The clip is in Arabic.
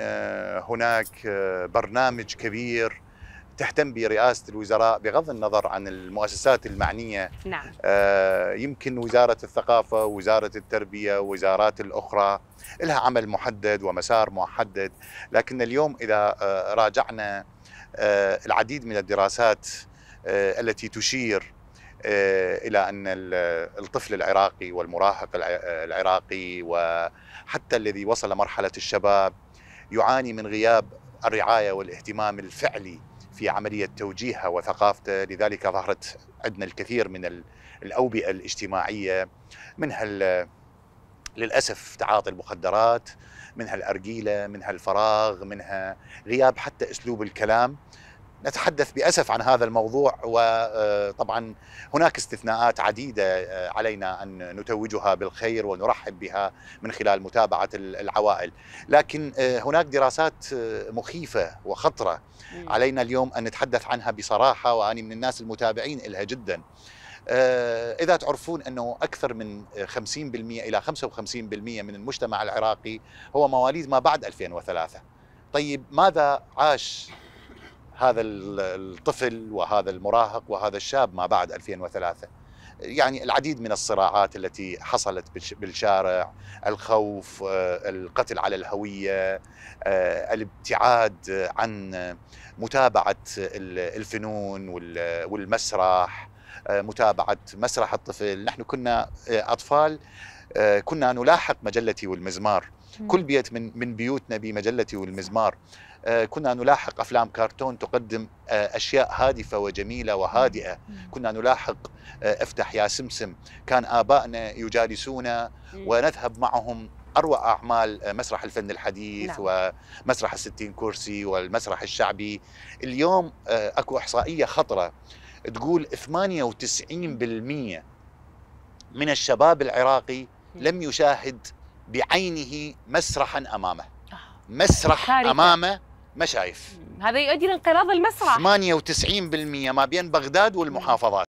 آه، هناك آه، برنامج كبير تهتم برئاسة الوزراء بغض النظر عن المؤسسات المعنية نعم. آه، يمكن وزارة الثقافة وزارة التربية وزارات الأخرى لها عمل محدد ومسار محدد لكن اليوم إذا راجعنا العديد من الدراسات التي تشير الى ان الطفل العراقي والمراهق العراقي وحتى الذي وصل مرحله الشباب يعاني من غياب الرعايه والاهتمام الفعلي في عمليه توجيهها وثقافته لذلك ظهرت عندنا الكثير من الاوبئه الاجتماعيه منها للاسف تعاطي المخدرات منها الارجيله منها الفراغ منها غياب حتى اسلوب الكلام نتحدث بأسف عن هذا الموضوع وطبعا آه، هناك استثناءات عديدة آه، علينا أن نتوجها بالخير ونرحب بها من خلال متابعة العوائل لكن آه، هناك دراسات مخيفة وخطرة علينا اليوم أن نتحدث عنها بصراحة وأنا من الناس المتابعين إلها جداً إذا تعرفون أنه أكثر من 50% إلى 55% من المجتمع العراقي هو مواليد ما بعد 2003 طيب ماذا عاش هذا الطفل وهذا المراهق وهذا الشاب ما بعد 2003 يعني العديد من الصراعات التي حصلت بالشارع الخوف آه، القتل على الهويه آه، الابتعاد عن متابعه الفنون والمسرح آه، متابعه مسرح الطفل نحن كنا اطفال آه، كنا نلاحق مجلتي والمزمار كل بيت من من بيوتنا بمجلتي والمزمار آه، كنا نلاحق افلام كرتون تقدم آه، اشياء هادفه وجميله وهادئه كنا نلاحق افتح يا سمسم كان ابائنا يجالسونا ونذهب معهم اروع اعمال مسرح الفن الحديث نعم. ومسرح الستين كرسي والمسرح الشعبي اليوم اكو احصائيه خطره تقول 98% من الشباب العراقي لم يشاهد بعينه مسرحا امامه آه. مسرح امامه ما شايف هذا يؤدي لانقراض المسرح 98% ما بين بغداد والمحافظات